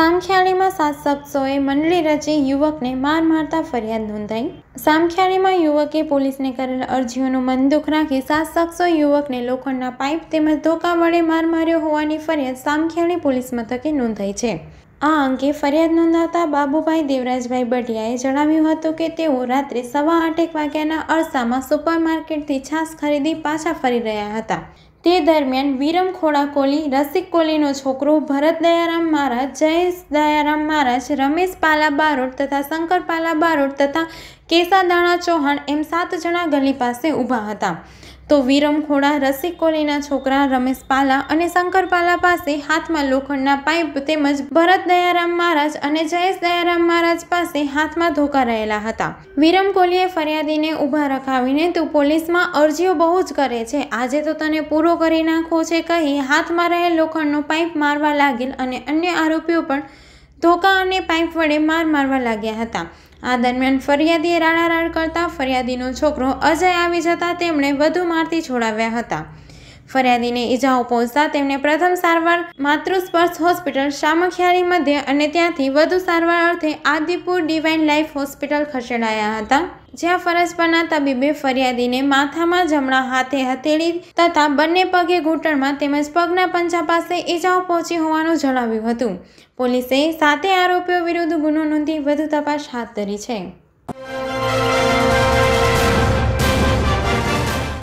સામખ્યાળીમાં સાત શખ્સોએ મંડળી રચી યુવકને માર મારતા ફરિયાદ નોંધાઈ સામખ્યાળીમાં યુવકે પોલીસને કરેલ અરજીઓનું મનદુખ રાખી સાત શખ્સો યુવકને લોખંડના પાઇપ તેમજ ધોકા વડે માર માર્યો હોવાની ફરિયાદ સામખ્યાળી પોલીસ મથકે નોંધાઈ છે આ અંગે ફરિયાદ નોંધાવતા બાબુભાઈ દેવરાજભાઈ બઢિયાએ જણાવ્યું હતું કે તેઓ રાત્રે સવા આઠેક વાગ્યાના અરસામાં સુપરમાર્કેટથી છાશ ખરીદી પાછા ફરી રહ્યા હતા તે દરમિયાન વિરમ વિરમખોડા કોલી રસિક કોલીનો છોકરો ભરત દયારામ મહારાજ જયેશ દયારામ મહારાજ રમેશ પાલા બારોટ તથા શંકર પાલા બારોટ તથા કેસાદાણા ચૌહાણ એમ સાત જણા ગલી પાસે ઊભા હતા તો વિરમ ખોડા રસિક કોહલીના છોકરા રમેશ પાલા અને શંકર પાલા પાસે હાથમાં લોખંડના પાઇપ તેમજ ભરત દયારામ મહારાજ અને જયેશ દયારામ મહારાજ પાસે હાથમાં ધોકા રહેલા હતા વિરમ કોહલીએ ફરિયાદીને ઊભા રખાવીને તું પોલીસમાં અરજીઓ બહુ જ કરે છે આજે તો તને પૂરો કરી નાખો છે કહી હાથમાં રહેલ લોખંડનો પાઇપ મારવા લાગેલ અને અન્ય આરોપીઓ પણ ધોકા અને પાઇપ વડે માર મારવા લાગ્યા હતા આ દરમિયાન ફરિયાદીએ રાડારાડ કરતા ફરિયાદીનો છોકરો અજય આવી જતા તેમણે વધુ મારથી છોડાવ્યા હતા ફરિયાદીને ઇજાઓ પહોંચતા તેમને પ્રથમ સારવાર માતૃસ્પર્શ હોસ્પિટલ શામખિયારી મધ્ય અને ત્યાંથી વધુ સારવાર અર્થે આદિપુર ડિવાઇન લાઇફ હોસ્પિટલ ખસેડાયા હતા જ્યાં ફરજ પરના તબીબે ફરિયાદીને માથામાં જમણા હાથે હથેળી તથા બંને પગે ઘૂંટણમાં તેમજ પગના પંજા પાસે ઇજાઓ પહોંચી હોવાનું જણાવ્યું હતું પોલીસે સાતે આરોપીઓ વિરુદ્ધ ગુનો નોંધી વધુ તપાસ હાથ ધરી છે